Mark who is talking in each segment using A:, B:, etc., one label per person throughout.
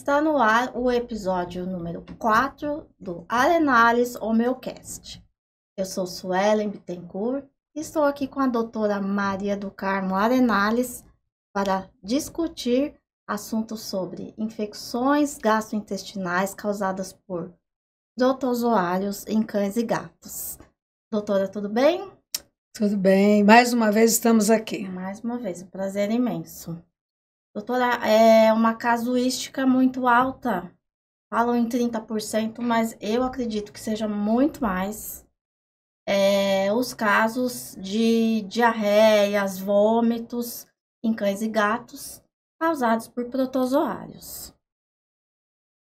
A: Está no ar o episódio número 4 do Arenales Homeocast. Eu sou Suelen Bittencourt e estou aqui com a doutora Maria do Carmo Arenales para discutir assuntos sobre infecções gastrointestinais causadas por protozoários em cães e gatos. Doutora, tudo bem? Tudo bem, mais uma vez estamos aqui. Mais uma vez, um prazer imenso. Doutora, é uma casuística muito alta. Falam em 30%, mas eu acredito que seja muito mais. É, os casos de diarreias, vômitos em cães e gatos causados por protozoários.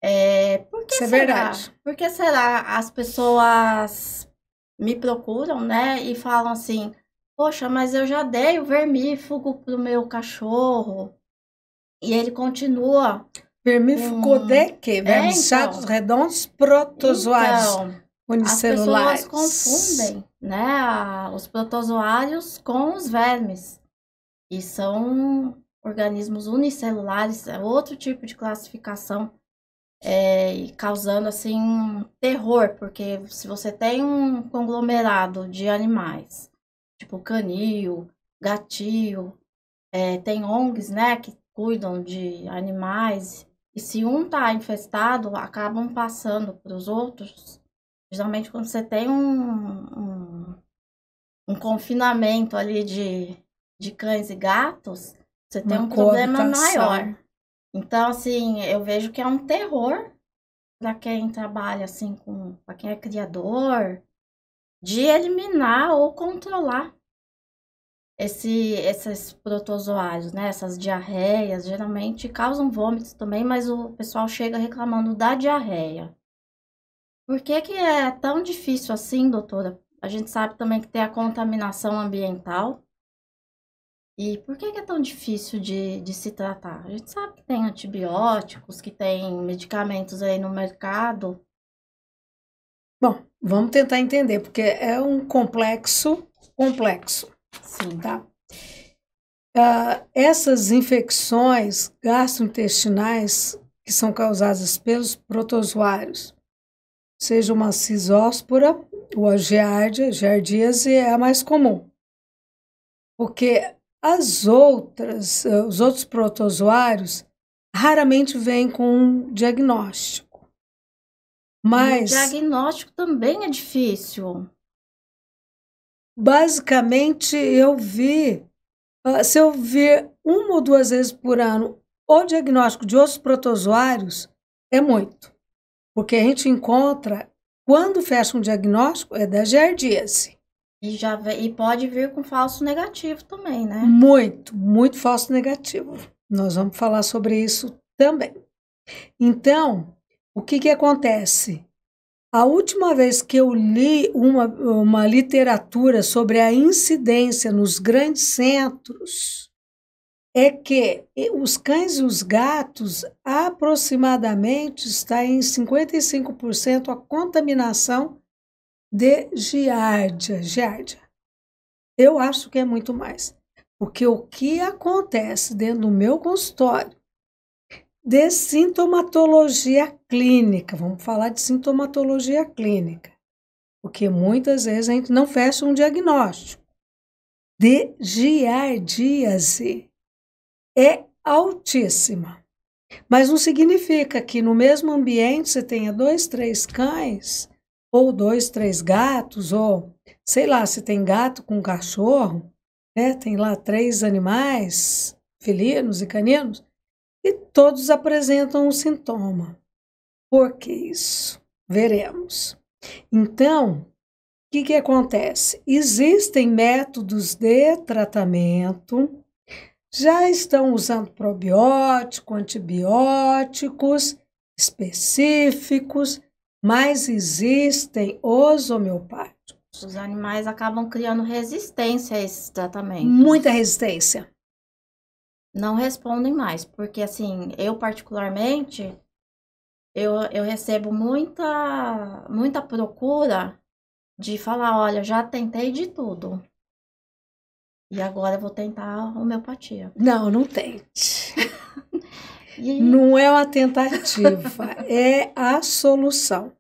A: É, por que Isso é será? é verdade. Por que será as pessoas me procuram, né, e falam assim: Poxa, mas eu já dei o vermífugo pro meu cachorro, e ele continua. Permificou um... de quê? Vermichados é, então, redondos protozoários então, unicelulares. As pessoas confundem né, os protozoários com os vermes. E são organismos unicelulares, é outro tipo de classificação, é, causando assim um terror, porque se você tem um conglomerado de animais, tipo canil, gatil, é, tem ONGs, né, que cuidam de animais, e se um está infestado, acabam passando para os outros. Geralmente, quando você tem um, um, um confinamento ali de, de cães e gatos, você Uma tem um problema maior. Então, assim, eu vejo que é um terror para quem trabalha, assim, com para quem é criador, de eliminar ou controlar esse, esses protozoários, né? Essas diarreias, geralmente causam vômitos também, mas o pessoal chega reclamando da diarreia. Por que, que é tão difícil assim, doutora? A gente sabe também que tem a contaminação ambiental. E por que, que é tão difícil de, de se tratar? A gente sabe que tem antibióticos, que tem medicamentos aí no mercado.
B: Bom, vamos tentar entender, porque é um complexo complexo. Sim. Tá? Uh, essas infecções gastrointestinais que são causadas pelos protozoários, seja uma cisóspora ou a giardia, giardíase é a mais comum. Porque as outras, eh, os outros protozoários raramente vêm com um diagnóstico. Mas o diagnóstico também é difícil basicamente eu vi, ah, se eu ver uma ou duas vezes por ano o diagnóstico de outros protozoários, é muito. Porque a gente encontra, quando fecha um diagnóstico, é da giardíase. E, já e pode vir com falso negativo também, né? Muito, muito falso negativo. Nós vamos falar sobre isso também. Então, o que, que acontece? A última vez que eu li uma, uma literatura sobre a incidência nos grandes centros é que os cães e os gatos aproximadamente está em 55% a contaminação de giardia. giardia. Eu acho que é muito mais. Porque o que acontece dentro do meu consultório de sintomatologia clínica. Vamos falar de sintomatologia clínica, porque muitas vezes a gente não fecha um diagnóstico. De giardíase é altíssima. Mas não significa que no mesmo ambiente você tenha dois, três cães, ou dois, três gatos, ou sei lá, se tem gato com cachorro, né? tem lá três animais, felinos e caninos, e todos apresentam um sintoma. Por que isso? Veremos. Então, o que, que acontece? Existem métodos de tratamento, já estão usando probiótico, antibióticos específicos, mas existem os homeopáticos.
A: Os animais acabam criando resistência a esses tratamentos.
B: Muita resistência
A: não respondem mais, porque assim, eu particularmente, eu, eu recebo muita, muita procura de falar, olha, já tentei de tudo. E agora eu vou tentar homeopatia. Não, não tente.
B: e... Não é uma tentativa, é a solução.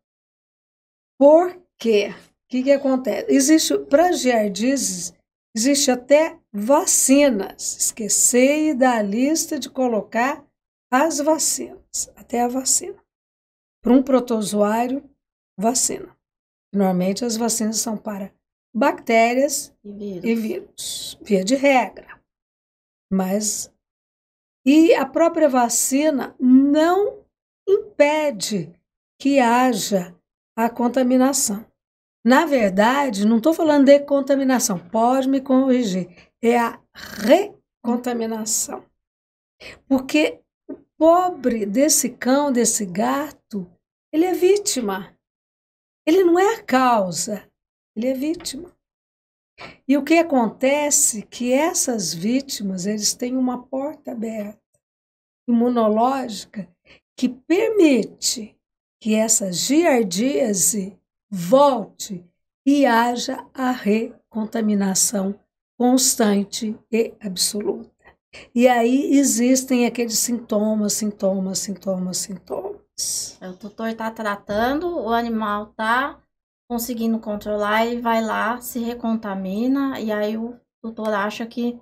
B: Por quê? O que, que acontece? Existe, para giardizes, Existe até vacinas. Esqueci da lista de colocar as vacinas, até a vacina. Para um protozoário, vacina. Normalmente as vacinas são para bactérias e vírus. e vírus, via de regra. Mas e a própria vacina não impede que haja a contaminação. Na verdade, não estou falando de contaminação, pode me corrigir, é a recontaminação. Porque o pobre desse cão, desse gato, ele é vítima. Ele não é a causa, ele é vítima. E o que acontece que essas vítimas, eles têm uma porta aberta imunológica que permite que essa giardíase volte e haja a recontaminação constante e absoluta. E aí existem aqueles sintomas, sintomas, sintomas, sintomas.
A: O tutor está tratando, o animal está conseguindo controlar, ele vai lá, se recontamina, e aí o tutor acha que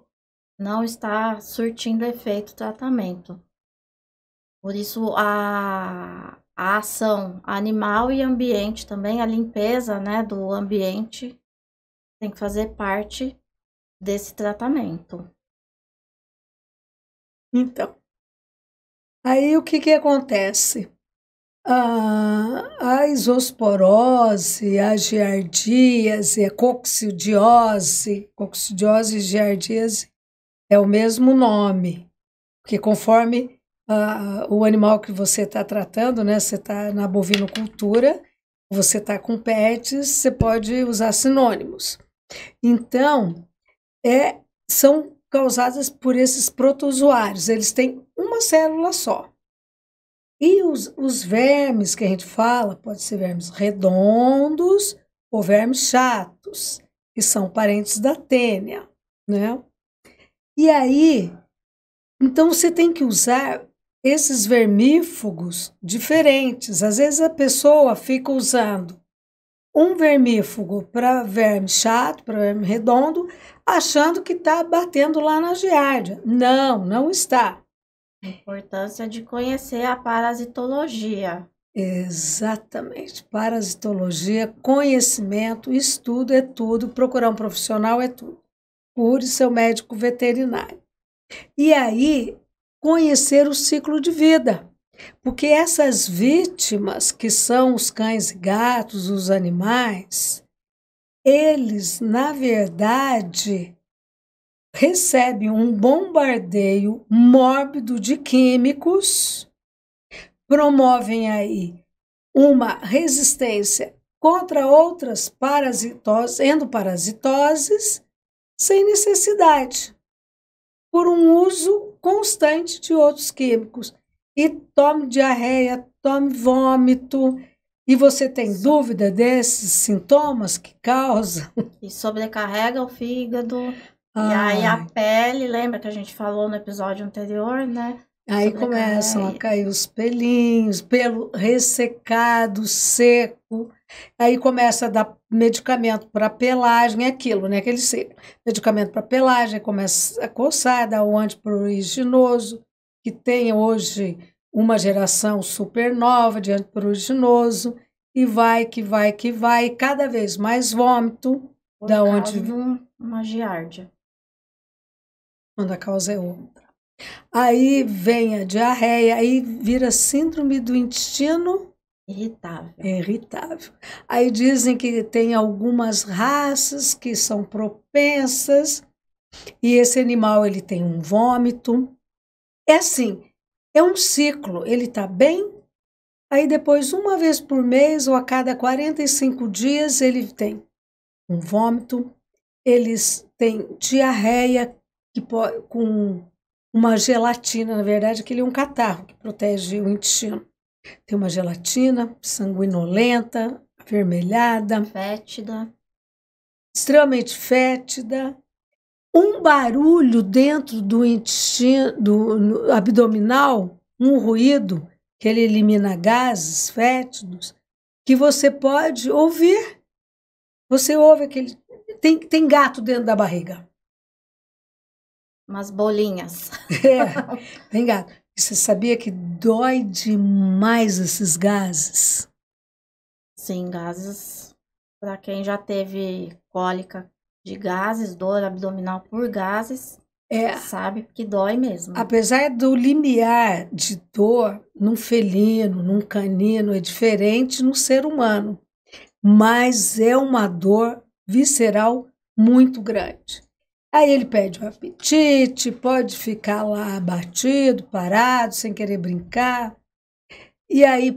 A: não está surtindo efeito o tratamento. Por isso, a, a ação animal e ambiente também, a limpeza né, do ambiente tem que fazer parte desse tratamento. Então,
B: aí o que, que acontece? A, a isosporose, a giardíase, a coccidiose, coccidiose e giardíase é o mesmo nome, porque conforme uh, o animal que você está tratando, né? Você está na bovinocultura, você está com pets, você pode usar sinônimos. Então, é, são causadas por esses protozoários. Eles têm uma célula só. E os, os vermes que a gente fala, pode ser vermes redondos ou vermes chatos, que são parentes da tênia, né? E aí, então você tem que usar esses vermífugos diferentes. Às vezes a pessoa fica usando um vermífugo para verme chato, para verme redondo, achando que está batendo lá na giardia. Não, não está.
A: A importância de conhecer a parasitologia.
B: Exatamente. Parasitologia, conhecimento, estudo é tudo, procurar um profissional é tudo. Cure seu médico veterinário. E aí, conhecer o ciclo de vida. Porque essas vítimas, que são os cães e gatos, os animais, eles, na verdade, recebem um bombardeio mórbido de químicos, promovem aí uma resistência contra outras parasitoses, endoparasitoses, sem necessidade, por um uso constante de outros químicos. E tome diarreia, tome vômito. E você tem Sim. dúvida desses sintomas que causam?
A: E sobrecarrega o fígado.
B: Ai. E aí a
A: pele, lembra que a gente falou no episódio anterior, né?
B: Aí começam a cair os pelinhos, pelo ressecado, seco. Aí começa a dar medicamento para pelagem, é aquilo, né? Aquele medicamento para pelagem, começa a coçar, dá o antipruriginoso, que tem hoje uma geração super nova de antipruriginoso, e vai, que vai, que vai, cada vez mais vômito. Por da onde.
A: Uma giardia.
B: Quando a causa é outra. Aí vem a diarreia, aí vira síndrome do intestino
A: Irritável.
B: É irritável. Aí dizem que tem algumas raças que são propensas e esse animal ele tem um vômito. É assim, é um ciclo. Ele está bem, aí depois uma vez por mês ou a cada 45 dias ele tem um vômito, eles têm diarreia que com uma gelatina, na verdade, que ele é um catarro que protege o intestino. Tem uma gelatina sanguinolenta,
A: avermelhada. Fétida.
B: Extremamente fétida. Um barulho dentro do intestino do, abdominal, um ruído que ele elimina gases fétidos, que você pode ouvir. Você ouve aquele. Tem, tem gato dentro da barriga.
A: Umas bolinhas.
B: É, tem gato. Você sabia que dói demais esses gases? Sim,
A: gases. Para quem já teve cólica de gases, dor abdominal por gases, é, sabe que dói mesmo.
B: Apesar do limiar de dor num felino, num canino, é diferente no ser humano, mas é uma dor visceral muito grande. Aí ele pede um apetite, pode ficar lá abatido, parado, sem querer brincar. E aí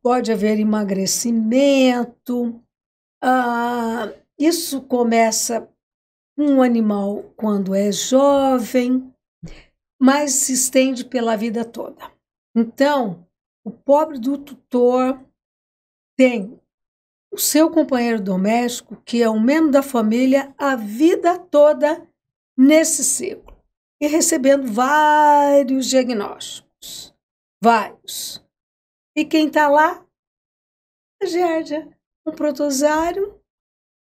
B: pode haver emagrecimento. Ah, isso começa um animal quando é jovem, mas se estende pela vida toda. Então, o pobre do tutor tem o seu companheiro doméstico, que é um membro da família, a vida toda nesse ciclo e recebendo vários diagnósticos, vários. E quem está lá? A Gérdia, um protozoário,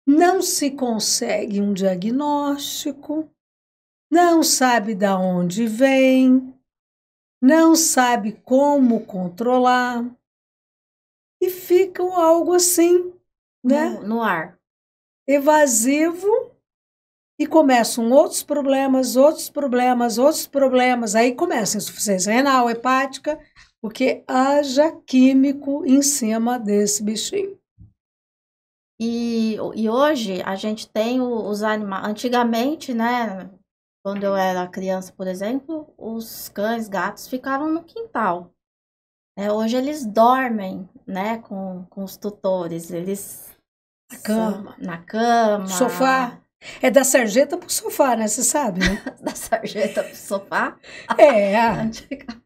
B: não se consegue um diagnóstico, não sabe da onde vem, não sabe como controlar e ficam algo assim, né? No, no ar. Evasivo e começam outros problemas, outros problemas, outros problemas. Aí começa insuficiência renal, hepática,
A: porque haja químico em cima desse bichinho. E, e hoje a gente tem os animais. Antigamente, né? Quando eu era criança, por exemplo, os cães, gatos ficavam no quintal. É, hoje eles dormem, né, com, com os tutores. Eles na cama, na cama, sofá, é da sarjeta pro sofá, né? Você sabe, né? da sarjeta pro sofá? É.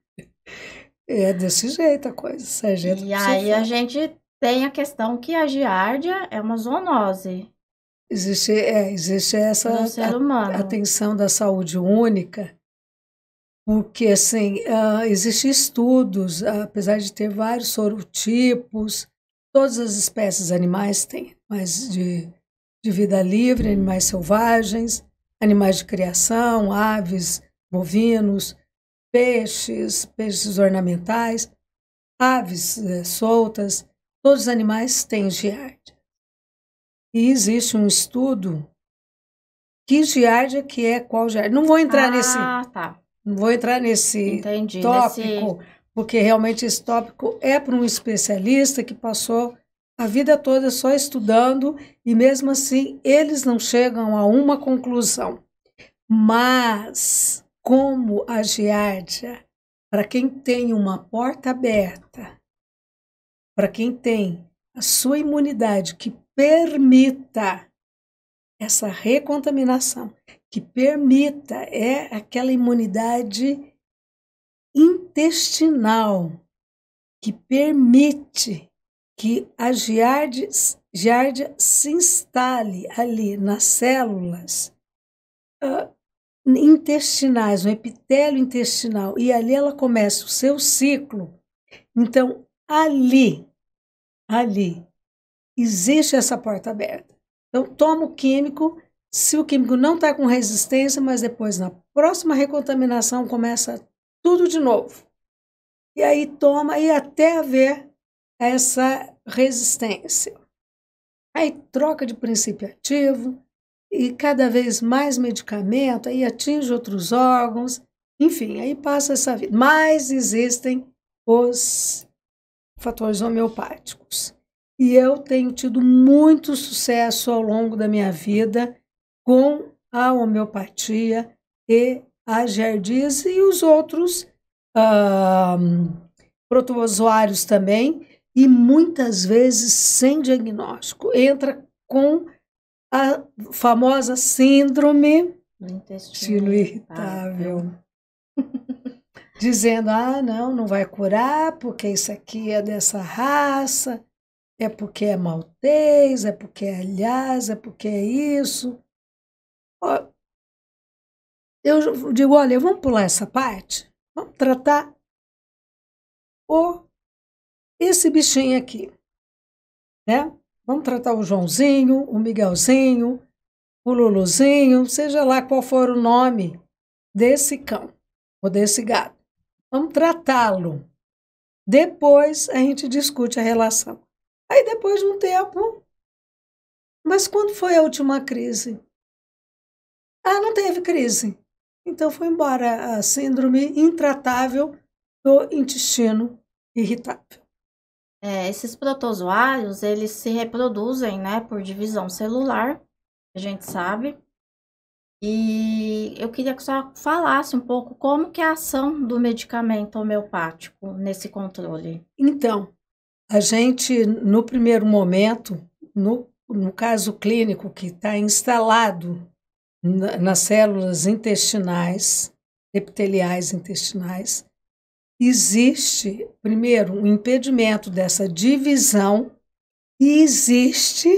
B: é desse jeito a coisa, sarjeta E aí sofá. a
A: gente tem a questão que a giardia é uma zoonose. Existe, é, existe essa a, atenção
B: da saúde única, porque assim, uh, existem estudos, uh, apesar de ter vários sorotipos, todas as espécies animais têm, mas de de vida livre, animais selvagens, animais de criação, aves, bovinos, peixes, peixes ornamentais, aves é, soltas, todos os animais têm giardia. E existe um estudo que giardia que é qual giardia. Não vou entrar ah, nesse. Tá. Não vou entrar nesse Entendi, tópico, nesse... porque realmente esse tópico é para um especialista que passou a vida toda só estudando e mesmo assim eles não chegam a uma conclusão. Mas como a Giardia, para quem tem uma porta aberta, para quem tem a sua imunidade que permita essa recontaminação, que permita é aquela imunidade intestinal que permite que a giardia, se instale ali nas células uh, intestinais, no epitélio intestinal, e ali ela começa o seu ciclo. Então, ali, ali, existe essa porta aberta. Então, toma o químico. Se o químico não está com resistência, mas depois na próxima recontaminação começa tudo de novo. E aí toma e até haver essa resistência. Aí troca de princípio ativo e cada vez mais medicamento, aí atinge outros órgãos, enfim, aí passa essa vida. Mas existem os fatores homeopáticos. E eu tenho tido muito sucesso ao longo da minha vida com a homeopatia e a giardise e os outros ah, protozoários também, e muitas vezes sem diagnóstico. Entra com a famosa síndrome do intestino irritável. Dizendo, ah, não, não vai curar, porque isso aqui é dessa raça, é porque é maltez, é porque é aliás, é porque é isso. Eu digo, olha, vamos pular essa parte, vamos tratar o esse bichinho aqui, né? Vamos tratar o Joãozinho, o Miguelzinho, o Luluzinho, seja lá qual for o nome desse cão ou desse gato. Vamos tratá-lo. Depois a gente discute a relação. Aí depois de um tempo. Mas quando foi a última crise? Ah, não teve crise. Então foi embora a síndrome intratável do intestino irritável.
A: É, esses protozoários, eles se reproduzem, né, por divisão celular, a gente sabe. E eu queria que só falasse um pouco como que é a ação do medicamento homeopático nesse controle.
B: Então, a gente, no primeiro momento, no, no caso clínico que está instalado na, nas células intestinais, epiteliais intestinais, Existe, primeiro, um impedimento dessa divisão e existe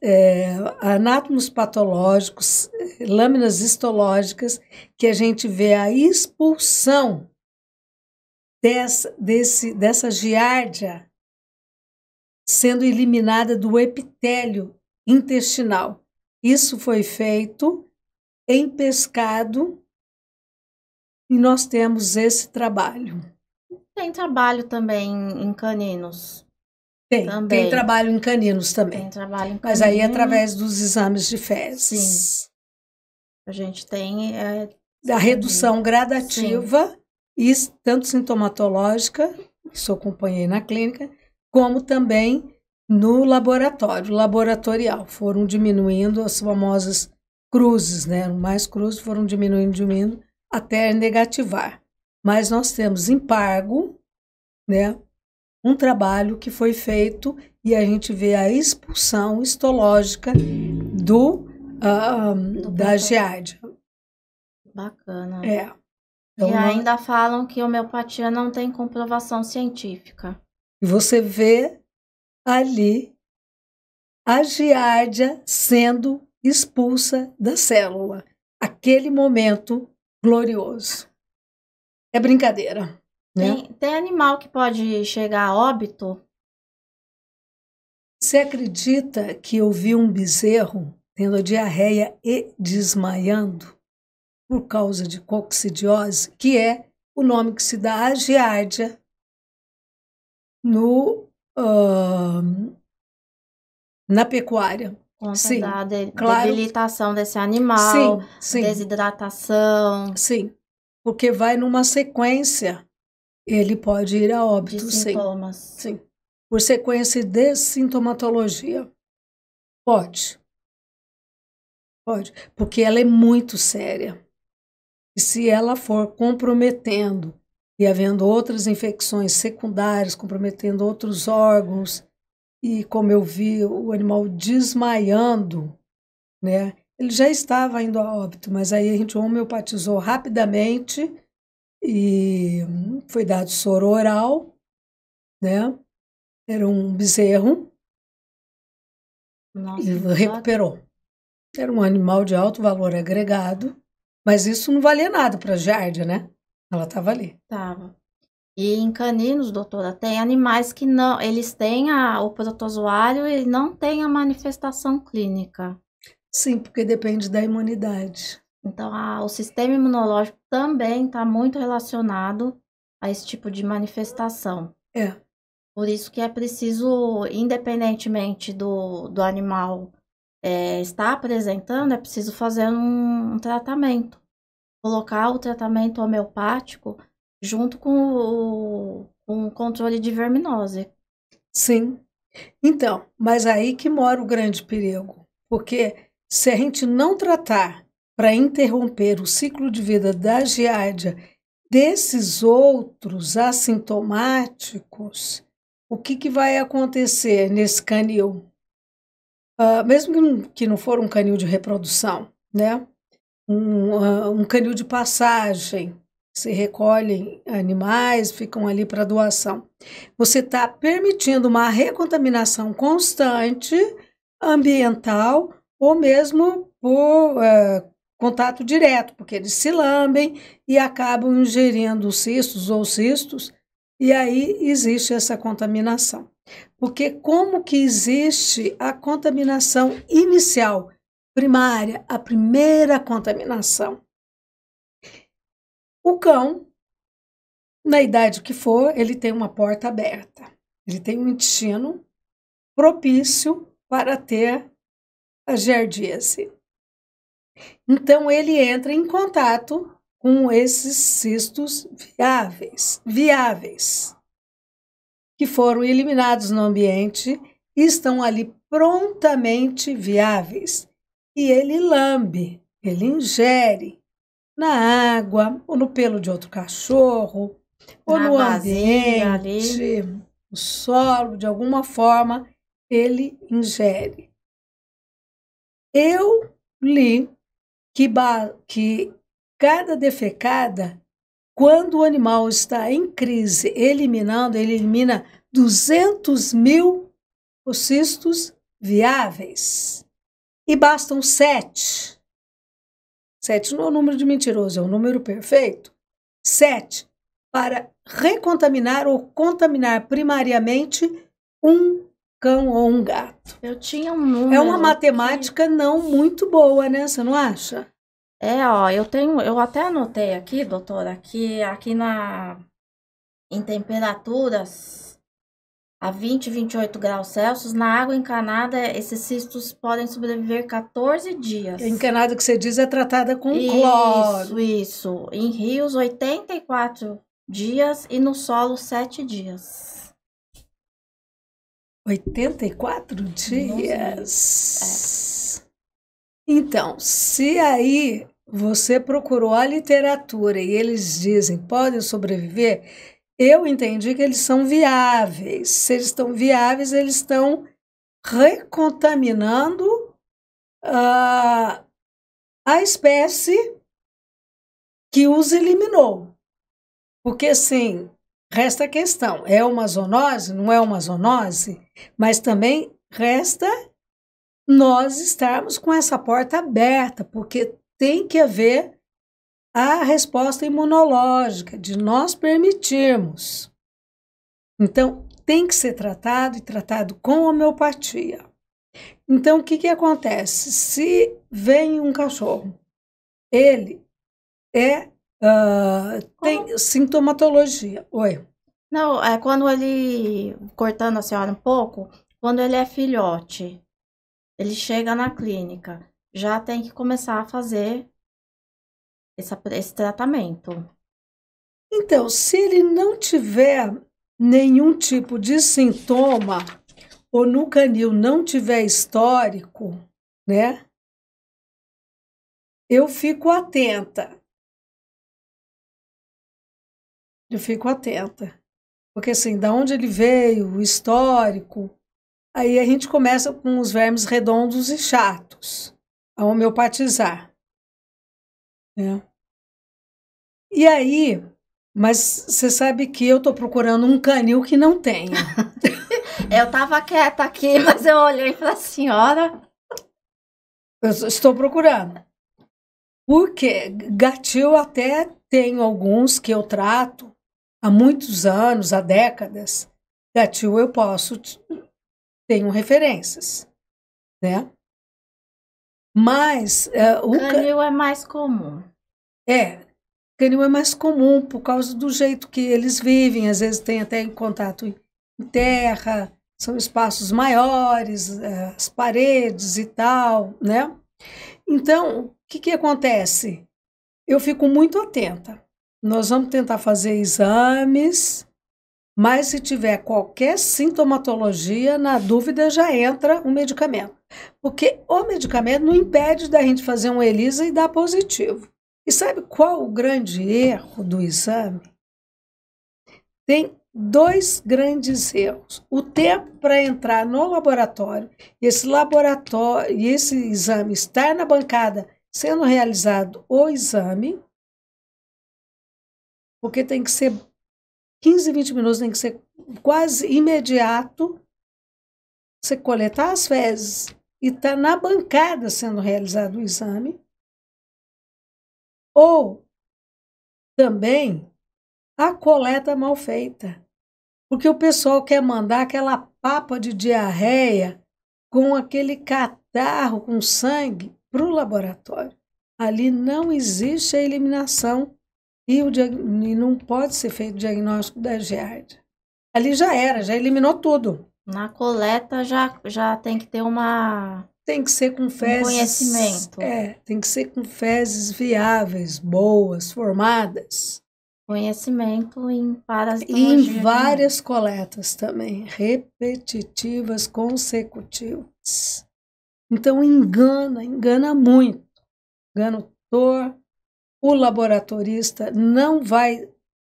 B: é, anátomos patológicos, é, lâminas histológicas, que a gente vê a expulsão dessa, desse, dessa giardia sendo eliminada do epitélio intestinal. Isso foi feito em pescado e nós temos esse trabalho.
A: Tem trabalho também em caninos. Tem, também. tem trabalho
B: em caninos também. Tem trabalho em caninos. Mas aí é através dos exames de fezes. Sim.
A: A gente tem.
B: É, a redução gradativa e tanto sintomatológica, que eu acompanhei na clínica, como também no laboratório, laboratorial. Foram diminuindo as famosas cruzes, né? Mais cruzes foram diminuindo, diminuindo, até negativar. Mas nós temos embargo, né? Um trabalho que foi feito e a gente vê a expulsão histológica do, uh, do da giardia.
A: Bacana. É.
B: Então, e ainda
A: falam que homeopatia não tem comprovação científica.
B: E você vê ali a giardia sendo expulsa da célula. Aquele momento glorioso. É brincadeira.
A: Né? Tem, tem animal que pode chegar a óbito? Você
B: acredita que eu vi um bezerro tendo diarreia e desmaiando por causa de coccidiose, que é o nome que se dá à giardia no, uh,
A: na pecuária? conta sim, da de claro. debilitação desse animal, sim, sim. desidratação. Sim, porque vai numa sequência.
B: Ele pode ir a óbito, de sintomas. sim. Sim. Por sequência de sintomatologia. Pode. Pode. Porque ela é muito séria. E se ela for comprometendo e havendo outras infecções secundárias, comprometendo outros órgãos, e como eu vi o animal desmaiando, né? Ele já estava indo a óbito, mas aí a gente homeopatizou rapidamente e foi dado soro oral, né? Era um bezerro Nossa, e recuperou. Era um animal de alto valor agregado, mas isso não valia nada para a Jardia, né? Ela estava ali.
A: Tava. E em caninos, doutora, tem animais que não, eles têm a, o protozoário e não tem a manifestação clínica. Sim, porque depende da imunidade. Então, a, o sistema imunológico também está muito relacionado a esse tipo de manifestação. É. Por isso que é preciso, independentemente do, do animal é, estar apresentando, é preciso fazer um, um tratamento. Colocar o tratamento homeopático junto com o, controle de verminose. Sim. Então, mas aí
B: que mora o grande perigo, porque se a gente não tratar para interromper o ciclo de vida da giardia desses outros assintomáticos, o que, que vai acontecer nesse canil? Uh, mesmo que não for um canil de reprodução, né? Um, uh, um canil de passagem, se recolhem animais, ficam ali para doação. Você está permitindo uma recontaminação constante ambiental ou mesmo por é, contato direto, porque eles se lambem e acabam ingerindo cistos ou cistos, e aí existe essa contaminação. Porque como que existe a contaminação inicial, primária, a primeira contaminação? O cão, na idade que for, ele tem uma porta aberta, ele tem um intestino propício para ter a giardíase. Então, ele entra em contato com esses cistos viáveis, viáveis, que foram eliminados no ambiente e estão ali prontamente viáveis. E ele lambe, ele ingere, na água, ou no pelo de outro cachorro, ou na no ambiente, ali. solo, de alguma forma, ele ingere. Eu li que, que cada defecada, quando o animal está em crise, eliminando, ele elimina 200 mil cistos viáveis. E bastam sete Sete não é o número de mentiroso, é o número perfeito. Sete, para recontaminar ou contaminar primariamente um cão ou um gato. Eu
A: tinha um número. É uma matemática que... não muito boa, né? Você não acha? É, ó, eu tenho, eu até anotei aqui, doutora, que aqui na em temperaturas a 20, 28 graus Celsius, na água encanada, esses cistos podem sobreviver 14 dias.
B: Encanada que você diz é tratada com isso, cloro.
A: Isso, isso. Em rios, 84 dias e no solo, 7 dias.
B: 84 dias? É. Então, se aí você procurou a literatura e eles dizem podem sobreviver eu entendi que eles são viáveis. Se eles estão viáveis, eles estão recontaminando uh, a espécie que os eliminou. Porque, sim, resta a questão: é uma zoonose? Não é uma zoonose? Mas também resta nós estarmos com essa porta aberta, porque tem que haver a resposta imunológica, de nós permitirmos. Então, tem que ser tratado e tratado com homeopatia. Então, o que, que acontece? Se vem um cachorro, ele
A: é uh, tem Como? sintomatologia. Oi. Não, é quando ele, cortando a senhora um pouco, quando ele é filhote, ele chega na clínica, já tem que começar a fazer essa, esse tratamento.
B: Então, se ele não tiver nenhum tipo de sintoma, ou no canil não tiver histórico, né? Eu fico atenta. Eu fico atenta. Porque assim, da onde ele veio, o histórico, aí a gente começa com os vermes redondos e chatos a homeopatizar. É. E aí, mas você sabe que eu tô procurando um canil que não tenha. eu tava quieta aqui, mas eu olhei pra senhora. Eu estou procurando. Porque gatil até tenho alguns que eu trato há muitos anos, há décadas. Gatil eu posso, tenho referências, né? Mas uh, o canil é mais comum. É, canil é mais comum por causa do jeito que eles vivem. Às vezes tem até em contato em terra, são espaços maiores, é, as paredes e tal, né? Então, o que, que acontece? Eu fico muito atenta. Nós vamos tentar fazer exames mas se tiver qualquer sintomatologia, na dúvida já entra o um medicamento. Porque o medicamento não impede da gente fazer um ELISA e dar positivo. E sabe qual o grande erro do exame? Tem dois grandes erros. O tempo para entrar no laboratório, esse laboratório, esse exame estar na bancada sendo realizado o exame, porque tem que ser 15, 20 minutos tem que ser quase imediato você coletar as fezes e tá na bancada sendo realizado o exame. Ou também a coleta mal feita. Porque o pessoal quer mandar aquela papa de diarreia com aquele catarro com sangue para o laboratório. Ali não existe a eliminação e, o diag... e não pode ser feito o diagnóstico da GERD.
A: Ali já era, já eliminou tudo. Na coleta já, já tem que ter uma. Tem que ser com fezes. Um conhecimento. É, tem que ser com fezes
B: viáveis, boas, formadas. Conhecimento em parasitologia. E em várias também. coletas também, repetitivas, consecutivas. Então engana, engana muito. Engana o tor, o laboratorista não vai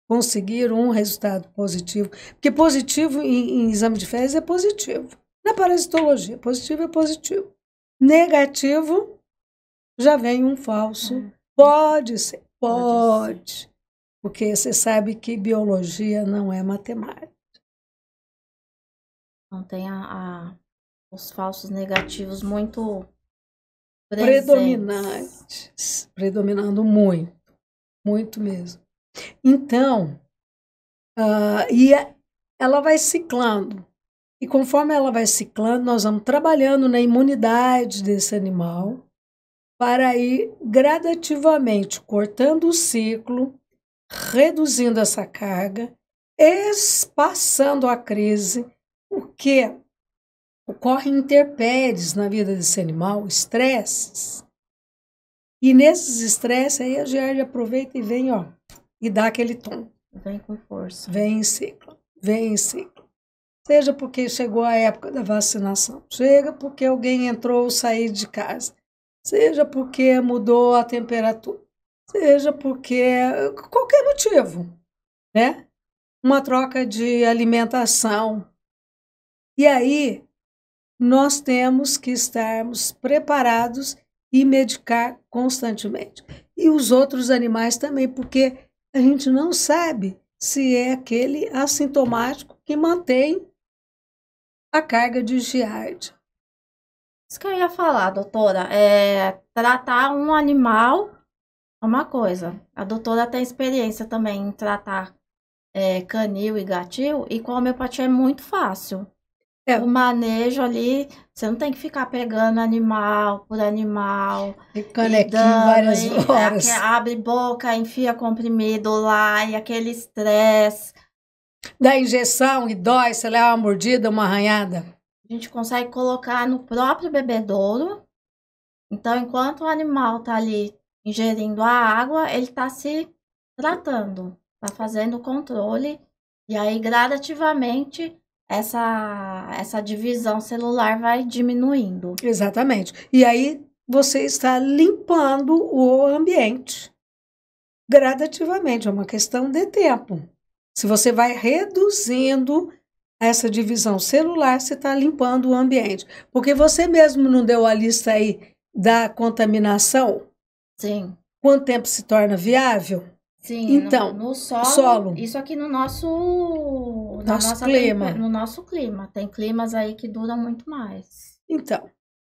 B: conseguir um resultado positivo, porque positivo em, em exame de fezes é positivo. Na parasitologia, positivo é positivo. Negativo, já vem um falso. É. Pode ser, pode. pode ser. Porque você sabe que biologia não é
A: matemática. Não tem a, a, os falsos negativos muito Presentes. predominantes,
B: predominando muito, muito mesmo. Então, uh, e a, é, ela vai ciclando. E conforme ela vai ciclando, nós vamos trabalhando na imunidade desse animal para ir gradativamente cortando o ciclo, reduzindo essa carga, espaçando a crise, porque ocorrem interpéries na vida desse animal, estresses. E nesses estresses aí a Gerda aproveita e vem, ó, e dá aquele tom. Vem com força. Vem em ciclo, vem em ciclo. Seja porque chegou a época da vacinação, chega porque alguém entrou ou saiu de casa, seja porque mudou a temperatura, seja porque qualquer motivo, né? Uma troca de alimentação. E aí nós temos que estarmos preparados e medicar constantemente. E os outros animais também, porque a gente não sabe se é aquele
A: assintomático que mantém a carga de giardia. Isso que eu ia falar, doutora, é tratar um animal é uma coisa. A doutora tem experiência também em tratar é, canil e gatil, e com a homeopatia é muito fácil. É. O manejo ali, você não tem que ficar pegando animal por animal. Ficando aqui várias e, é horas. É, abre boca, enfia comprimido lá, e aquele estresse. da injeção e dói, você leva uma mordida, uma arranhada. A gente consegue colocar no próprio bebedouro. Então, enquanto o animal tá ali ingerindo a água, ele tá se tratando, tá fazendo o controle. E aí, gradativamente, essa, essa divisão celular vai diminuindo. Exatamente.
B: E aí você está limpando o ambiente gradativamente, é uma questão de tempo. Se você vai reduzindo essa divisão celular, você está limpando o ambiente. Porque você mesmo não deu a lista aí da contaminação? Sim. Quanto tempo se torna viável?
A: Sim, então, no, no solo, solo, Isso aqui no nosso, nosso nossa, clima. no nosso clima. Tem climas aí que duram muito mais.
B: Então,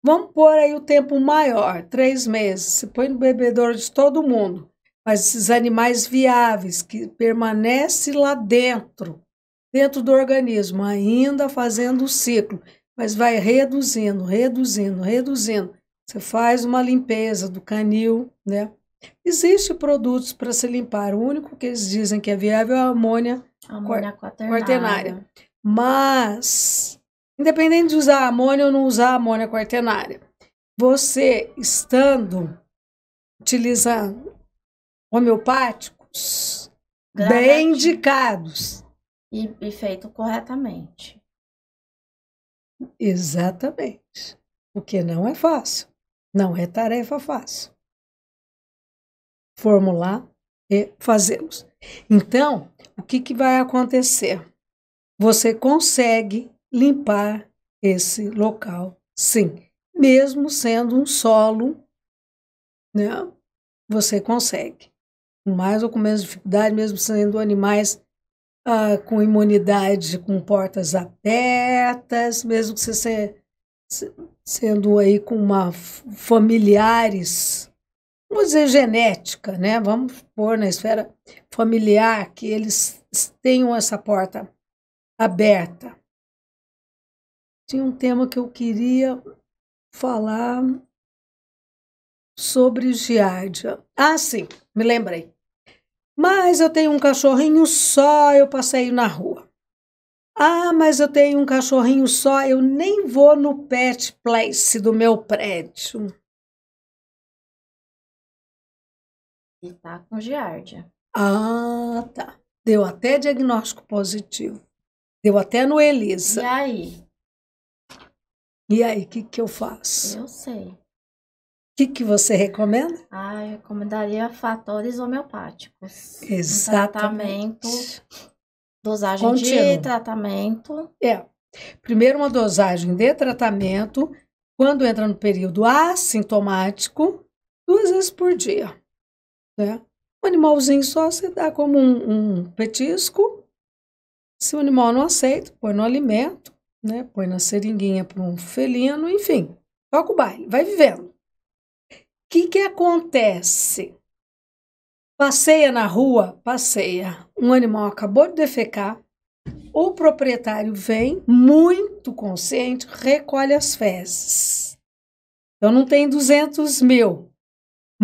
B: vamos pôr aí o tempo maior, três meses. Você põe no bebedouro de todo mundo. Mas esses animais viáveis que permanecem lá dentro, dentro do organismo, ainda fazendo o ciclo, mas vai reduzindo, reduzindo, reduzindo. Você faz uma limpeza do canil, né? Existem produtos para se limpar. O único que eles dizem que é viável é a amônia, amônia quaternária. quaternária. Mas, independente de usar amônia ou não usar amônia quaternária, você estando utilizando homeopáticos Gravativo. bem indicados. E, e feito corretamente. Exatamente. O que não é fácil. Não é tarefa fácil formular e fazê-los. Então, o que, que vai acontecer? Você consegue limpar esse local, sim, mesmo sendo um solo, né? Você consegue, com mais ou com menos dificuldade, mesmo sendo animais ah, com imunidade, com portas abertas, mesmo que você se, sendo aí com uma familiares vamos dizer, genética, né? Vamos pôr na esfera familiar que eles tenham essa porta aberta. Tinha um tema que eu queria falar sobre giardia. Ah, sim, me lembrei. Mas eu tenho um cachorrinho só, eu passeio na rua. Ah, mas eu tenho um cachorrinho só, eu nem vou no pet place do meu prédio.
A: E tá com giardia.
B: Ah, tá. Deu até diagnóstico positivo. Deu até no Elisa. E aí? E aí, o que, que eu faço? Eu sei. O que, que você recomenda?
A: Ah, eu recomendaria fatores homeopáticos. Exatamente. tratamento, dosagem Contínuo. de tratamento.
B: É. Primeiro, uma dosagem de tratamento. Quando entra no período assintomático, duas vezes por dia. Né? Um animalzinho só você dá como um, um petisco. Se o animal não aceita, põe no alimento, né? põe na seringuinha para um felino, enfim, toca o baile, vai vivendo. O que, que acontece? Passeia na rua, passeia. Um animal acabou de defecar, o proprietário vem, muito consciente, recolhe as fezes. eu então, não tenho 200 mil,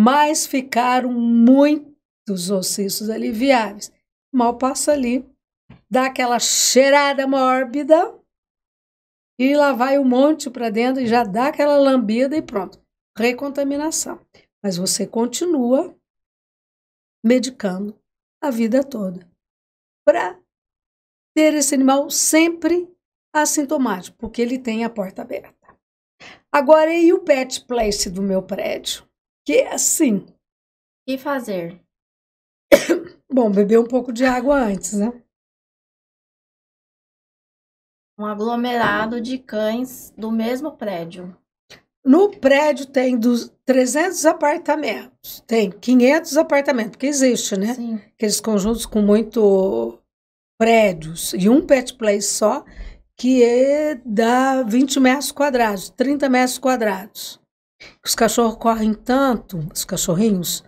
B: mas ficaram muitos ossiços aliviáveis. Mal passa ali, dá aquela cheirada mórbida e lá vai um monte para dentro e já dá aquela lambida e pronto, recontaminação. Mas você continua medicando a vida toda para ter esse animal sempre assintomático, porque ele tem a porta aberta. Agora, e o pet place do meu prédio? que é assim. E fazer? Bom, beber um pouco de água antes, né?
A: Um aglomerado de cães do mesmo prédio.
B: No prédio tem dos 300 apartamentos, tem 500 apartamentos, porque existe, né? Sim. Aqueles conjuntos com muito prédios e um pet play só, que é, dá 20 metros quadrados, 30 metros quadrados. Os cachorros correm tanto, os cachorrinhos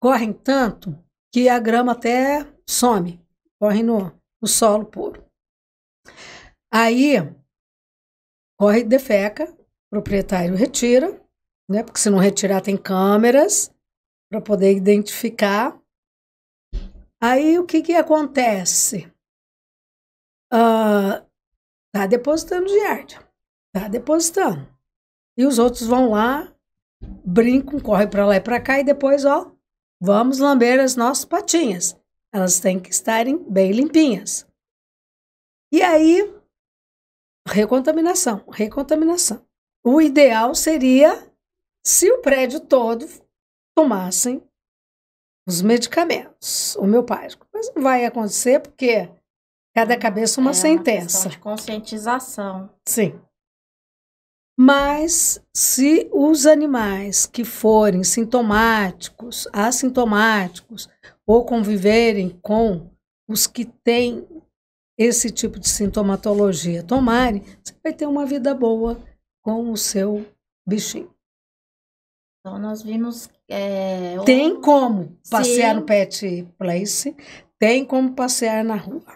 B: correm tanto que a grama até some, corre no, no solo puro. Aí corre, defeca, o proprietário retira, né? Porque se não retirar tem câmeras para poder identificar. Aí o que que acontece? Ah, tá depositando arte, tá depositando. E os outros vão lá, brincam, correm para lá e para cá e depois, ó, vamos lamber as nossas patinhas. Elas têm que estarem bem limpinhas. E aí, recontaminação, recontaminação. O ideal seria se o prédio todo tomassem os medicamentos homeopáticos. Mas não vai acontecer porque cada cabeça uma é, sentença. Uma de
A: conscientização. Sim.
B: Mas se os animais que forem sintomáticos, assintomáticos ou conviverem com os que têm esse tipo de sintomatologia tomarem, você vai ter uma vida boa com o seu bichinho.
A: Então, nós vimos. É, tem como
B: passear Sim. no pet place, tem como passear na rua.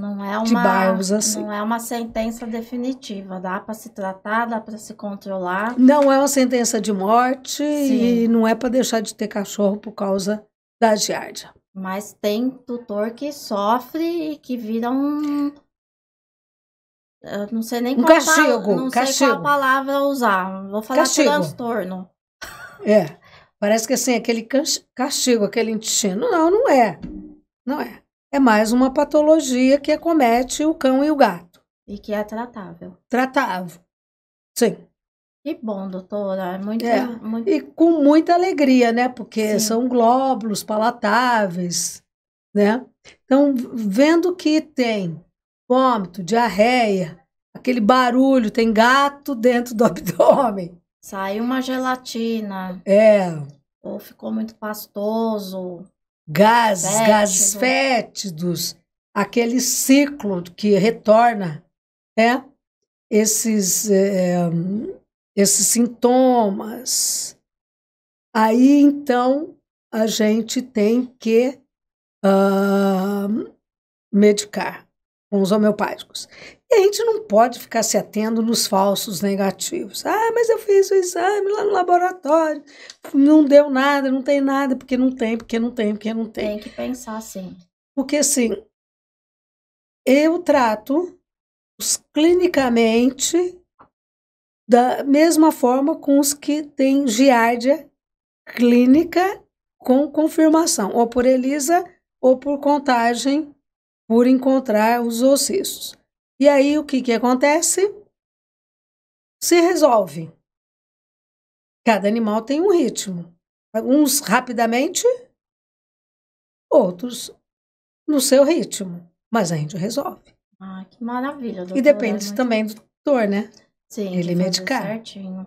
B: Não é
A: uma, de bairros assim. Não é uma sentença definitiva. Dá para se tratar, dá para se controlar.
B: Não é uma sentença de morte Sim. e não é para deixar de ter cachorro por causa
A: da giardia. Mas tem tutor que sofre e que vira um. Eu não sei nem um qual, castigo, pa... não castigo. Sei qual palavra usar. Vou falar castigo. transtorno. É.
B: Parece que assim, aquele castigo, aquele intestino. Não, não é. Não é é mais uma patologia que acomete o cão e o gato.
A: E que é tratável. Tratável. Sim. Que bom, doutora. É muito, é. muito...
B: E com muita alegria, né? Porque Sim. são glóbulos palatáveis, né? Então, vendo que tem vômito, diarreia, aquele barulho, tem gato dentro do abdômen.
A: Saiu uma gelatina. É. Ou ficou muito pastoso
B: gases, Fétido. gases né? fétidos, aquele ciclo que retorna, é, Esses, é, esses sintomas. Aí então a gente tem que uh, medicar com os homeopáticos. E a gente não pode ficar se atendo nos falsos negativos. Ah, mas eu fiz o exame lá no laboratório, não deu nada, não tem nada, porque não tem, porque não tem, porque não tem. Tem que pensar assim Porque assim, eu trato os clinicamente da mesma forma com os que têm giardia clínica com confirmação, ou por ELISA ou por contagem por encontrar os ossícios. E aí o que, que acontece? Se resolve. Cada animal tem um ritmo. Uns rapidamente, outros no seu ritmo. Mas a gente resolve.
A: Ah, que maravilha. Doutora. E depende é também do
B: doutor, né? Sim, ele medicar.
A: Certinho.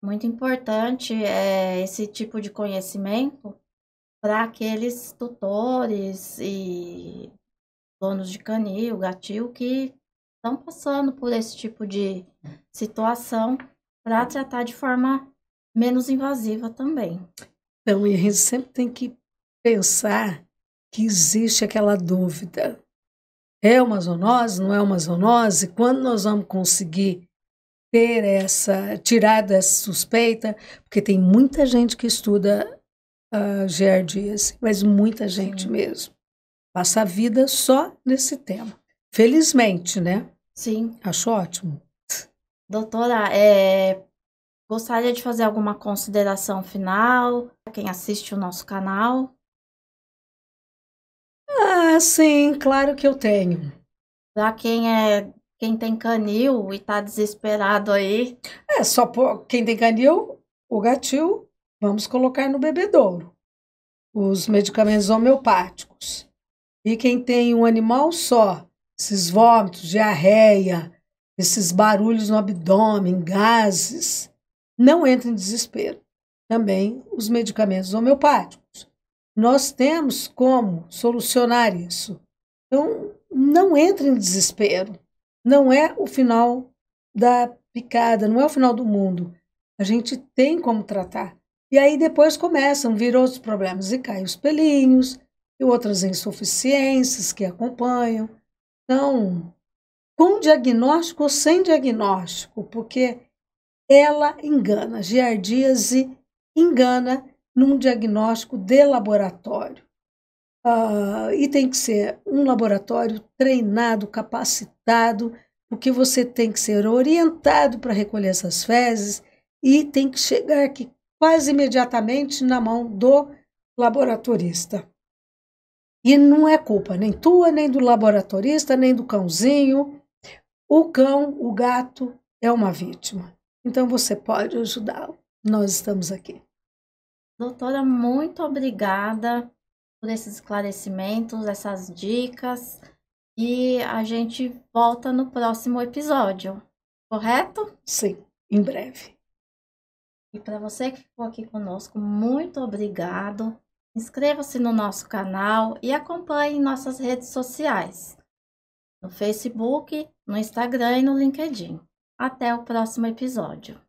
A: Muito importante é, esse tipo de conhecimento para aqueles tutores e donos de canil, gatil que estão passando por esse tipo de situação para tratar de forma menos invasiva também.
B: Então, e a gente sempre tem que pensar que existe aquela dúvida. É uma zoonose, não é uma zoonose? Quando nós vamos conseguir ter essa, tirar dessa suspeita? Porque tem muita gente que estuda a ah, giardíase, assim, mas muita gente Sim. mesmo. Passa a vida só nesse tema. Felizmente, né? Sim. Acho ótimo.
A: Doutora, é, gostaria de fazer alguma consideração final para quem assiste o nosso canal? Ah,
B: sim, claro que eu
A: tenho. Para quem é quem tem canil e está desesperado aí. É, só por, quem tem canil, o gatil, vamos colocar no bebedouro.
B: Os medicamentos homeopáticos. E quem tem um animal só esses vômitos, diarreia, esses barulhos no abdômen, gases, não entra em desespero. Também os medicamentos homeopáticos. Nós temos como solucionar isso. Então, não entra em desespero. Não é o final da picada, não é o final do mundo. A gente tem como tratar. E aí depois começam a vir outros problemas e caem os pelinhos e outras insuficiências que acompanham. Então, com diagnóstico ou sem diagnóstico, porque ela engana, giardíase engana num diagnóstico de laboratório. Uh, e tem que ser um laboratório treinado, capacitado, porque você tem que ser orientado para recolher essas fezes e tem que chegar aqui quase imediatamente na mão do laboratorista. E não é culpa nem tua, nem do laboratorista, nem do cãozinho. O cão, o gato, é uma vítima. Então você pode ajudá-lo. Nós estamos aqui.
A: Doutora, muito obrigada por esses esclarecimentos, essas dicas. E a gente volta no próximo episódio, correto? Sim, em breve. E para você que ficou aqui conosco, muito obrigado. Inscreva-se no nosso canal e acompanhe nossas redes sociais, no Facebook, no Instagram e no LinkedIn. Até o próximo episódio.